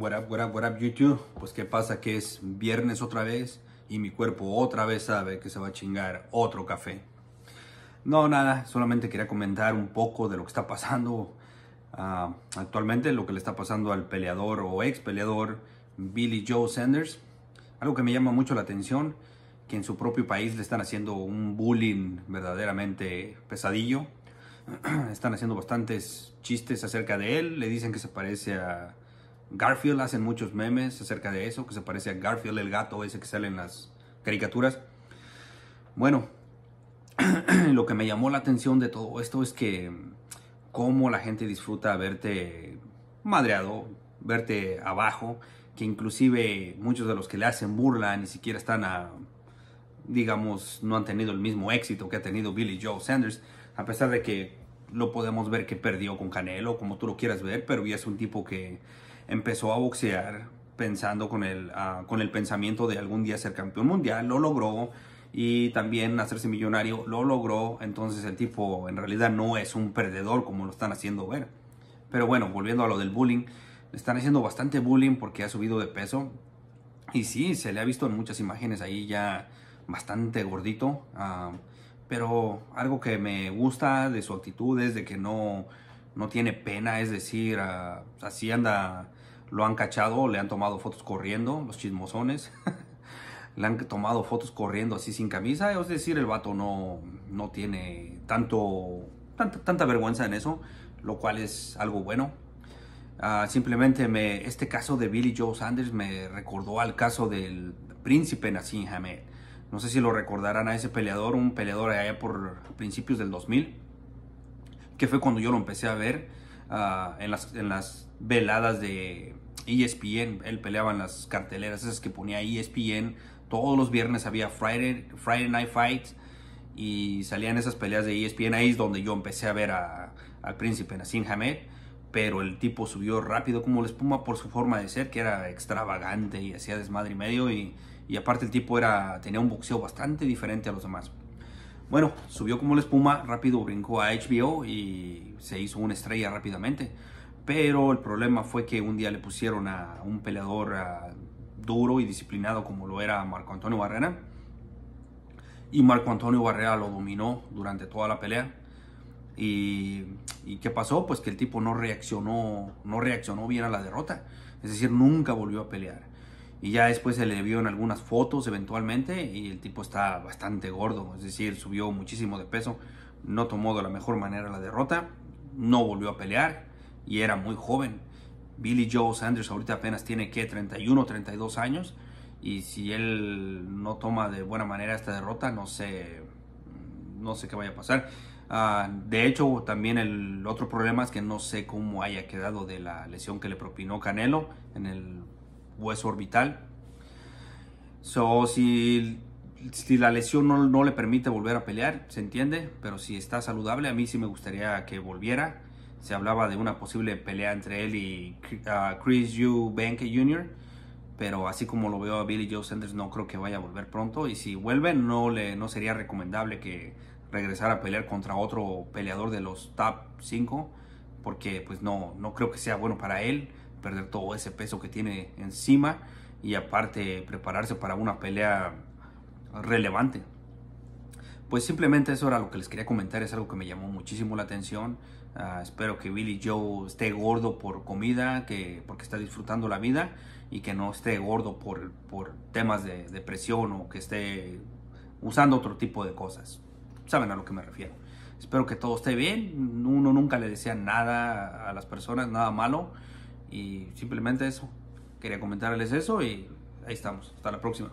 What up, what up, what up YouTube. Pues qué pasa que es viernes otra vez y mi cuerpo otra vez sabe que se va a chingar otro café. No, nada, solamente quería comentar un poco de lo que está pasando ah, actualmente, lo que le está pasando al peleador o ex peleador Billy Joe Sanders. Algo que me llama mucho la atención, que en su propio país le están haciendo un bullying verdaderamente pesadillo. están haciendo bastantes chistes acerca de él, le dicen que se parece a Garfield hacen muchos memes acerca de eso, que se parece a Garfield, el gato ese que sale en las caricaturas. Bueno, lo que me llamó la atención de todo esto es que cómo la gente disfruta verte madreado, verte abajo, que inclusive muchos de los que le hacen burla ni siquiera están a, digamos, no han tenido el mismo éxito que ha tenido Billy Joe Sanders, a pesar de que lo podemos ver que perdió con Canelo, como tú lo quieras ver, pero ya es un tipo que empezó a boxear pensando con el, ah, con el pensamiento de algún día ser campeón mundial, lo logró y también hacerse millonario, lo logró, entonces el tipo en realidad no es un perdedor como lo están haciendo ver. Pero bueno, volviendo a lo del bullying, le están haciendo bastante bullying porque ha subido de peso y sí, se le ha visto en muchas imágenes ahí ya bastante gordito, ah, pero algo que me gusta de su actitud es de que no, no tiene pena, es decir, ah, así anda lo han cachado, le han tomado fotos corriendo, los chismosones. le han tomado fotos corriendo así sin camisa. Es decir, el vato no, no tiene tanto, tanta, vergüenza en eso, lo cual es algo bueno. Ah, simplemente me, este caso de Billy Joe Sanders me recordó al caso del príncipe Nassim Hamed. No sé si lo recordarán a ese peleador, un peleador allá por principios del 2000, que fue cuando yo lo empecé a ver ah, en, las, en las veladas de ESPN, él peleaba en las carteleras esas que ponía ESPN. Todos los viernes había Friday, Friday Night Fights y salían esas peleas de ESPN. Ahí donde yo empecé a ver al príncipe Nassim Hamed. Pero el tipo subió rápido como la espuma por su forma de ser, que era extravagante y hacía desmadre y medio. Y, aparte el tipo era, tenía un boxeo bastante diferente a los demás. Bueno, subió como la espuma, rápido brincó a HBO y se hizo una estrella rápidamente. Pero el problema fue que un día le pusieron a un peleador ah, duro y disciplinado como lo era Marco Antonio Barrera. Y Marco Antonio Barrera lo dominó durante toda la pelea. Y, y, qué pasó? Pues que el tipo no reaccionó, no reaccionó bien a la derrota. Es decir, nunca volvió a pelear. Y ya después se le vio en algunas fotos eventualmente y el tipo está bastante gordo. Es decir, subió muchísimo de peso. No tomó de la mejor manera la derrota. No volvió a pelear y era muy joven. Billy Joe Sanders ahorita apenas tiene que 31, 32 años y si él no toma de buena manera esta derrota, no sé, no sé qué vaya a pasar. Ah, de hecho, también el otro problema es que no sé cómo haya quedado de la lesión que le propinó Canelo en el hueso orbital. So, si, si la lesión no, no le permite volver a pelear, se entiende, pero si está saludable, a mí sí me gustaría que volviera se hablaba de una posible pelea entre él y Chris Chris Benke Jr., pero así como lo veo a Billy Joe Sanders no creo que vaya a volver pronto y si vuelve no, le, no sería recomendable que regresara a pelear contra otro peleador de los top 5 porque pues no, no creo que sea bueno para él perder todo ese peso que tiene encima y aparte prepararse para una pelea relevante pues simplemente eso era lo que les quería comentar, es algo que me llamó muchísimo la atención. Ah, espero que Billy Joe esté gordo por comida, que, porque está disfrutando la vida y que no esté gordo por, temas de depresión o que esté usando otro tipo de cosas. Saben a lo que me refiero. Espero que todo esté bien. Uno nunca le decía nada a las personas, nada malo. Y simplemente eso. Quería comentarles eso y ahí estamos. Hasta la próxima.